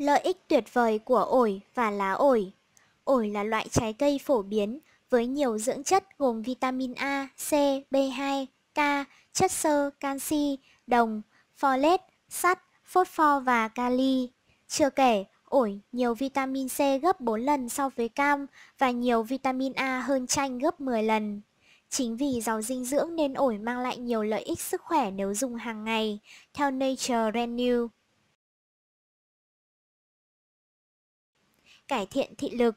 Lợi ích tuyệt vời của ổi và lá ổi Ổi là loại trái cây phổ biến với nhiều dưỡng chất gồm vitamin A, C, B2, K, chất xơ, canxi, đồng, folate, sắt, phốt pho và kali. Chưa kể, ổi nhiều vitamin C gấp 4 lần so với cam và nhiều vitamin A hơn chanh gấp 10 lần. Chính vì giàu dinh dưỡng nên ổi mang lại nhiều lợi ích sức khỏe nếu dùng hàng ngày, theo Nature Renew. cải thiện thị lực.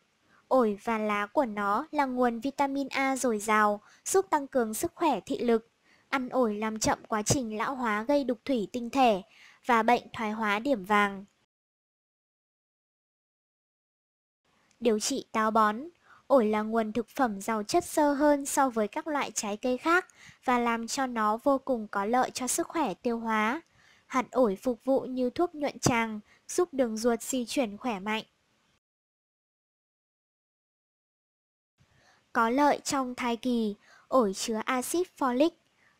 Ổi và lá của nó là nguồn vitamin A dồi dào, giúp tăng cường sức khỏe thị lực. Ăn ổi làm chậm quá trình lão hóa gây đục thủy tinh thể và bệnh thoái hóa điểm vàng. Điều trị táo bón Ổi là nguồn thực phẩm giàu chất xơ hơn so với các loại trái cây khác và làm cho nó vô cùng có lợi cho sức khỏe tiêu hóa. Hạt ổi phục vụ như thuốc nhuận tràng, giúp đường ruột di chuyển khỏe mạnh có lợi trong thai kỳ, ổi chứa axit folic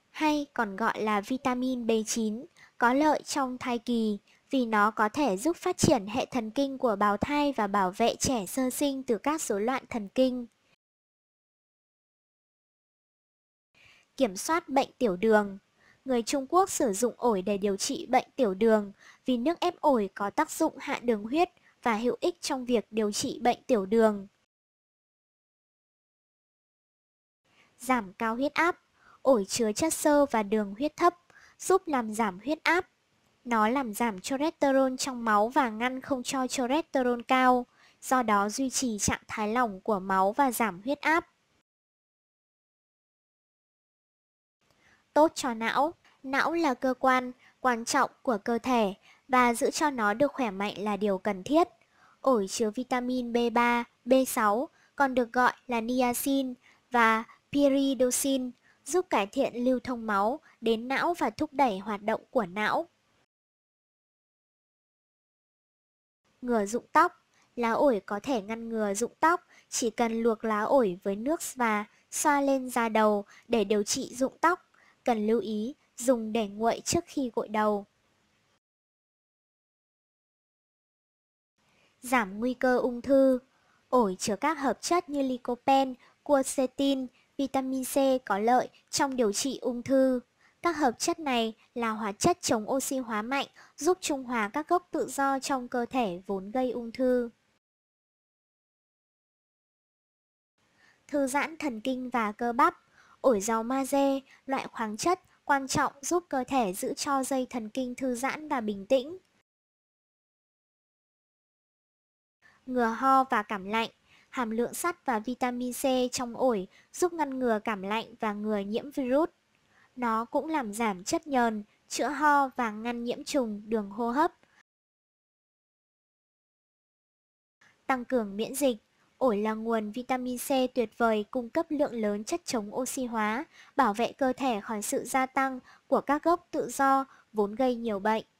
hay còn gọi là vitamin B9 có lợi trong thai kỳ vì nó có thể giúp phát triển hệ thần kinh của bào thai và bảo vệ trẻ sơ sinh từ các rối loạn thần kinh. Kiểm soát bệnh tiểu đường Người Trung Quốc sử dụng ổi để điều trị bệnh tiểu đường vì nước ép ổi có tác dụng hạ đường huyết và hữu ích trong việc điều trị bệnh tiểu đường. giảm cao huyết áp. Ổi chứa chất xơ và đường huyết thấp, giúp làm giảm huyết áp. Nó làm giảm cholesterol trong máu và ngăn không cho cholesterol cao, do đó duy trì trạng thái lỏng của máu và giảm huyết áp. Tốt cho não Não là cơ quan quan trọng của cơ thể và giữ cho nó được khỏe mạnh là điều cần thiết. Ổi chứa vitamin B3, B6 còn được gọi là niacin và pyridoxin giúp cải thiện lưu thông máu đến não và thúc đẩy hoạt động của não. Ngừa rụng tóc Lá ổi có thể ngăn ngừa rụng tóc, chỉ cần luộc lá ổi với nước và xoa lên da đầu để điều trị rụng tóc. Cần lưu ý, dùng để nguội trước khi gội đầu. Giảm nguy cơ ung thư Ổi chứa các hợp chất như lycopene, quercetin, Vitamin C có lợi trong điều trị ung thư. Các hợp chất này là hóa chất chống oxy hóa mạnh, giúp trung hòa các gốc tự do trong cơ thể vốn gây ung thư. Thư giãn thần kinh và cơ bắp Ổi dầu magie, loại khoáng chất quan trọng giúp cơ thể giữ cho dây thần kinh thư giãn và bình tĩnh. Ngừa ho và cảm lạnh hàm lượng sắt và vitamin C trong ổi giúp ngăn ngừa cảm lạnh và ngừa nhiễm virus. Nó cũng làm giảm chất nhờn, chữa ho và ngăn nhiễm trùng đường hô hấp. Tăng cường miễn dịch Ổi là nguồn vitamin C tuyệt vời cung cấp lượng lớn chất chống oxy hóa, bảo vệ cơ thể khỏi sự gia tăng của các gốc tự do vốn gây nhiều bệnh.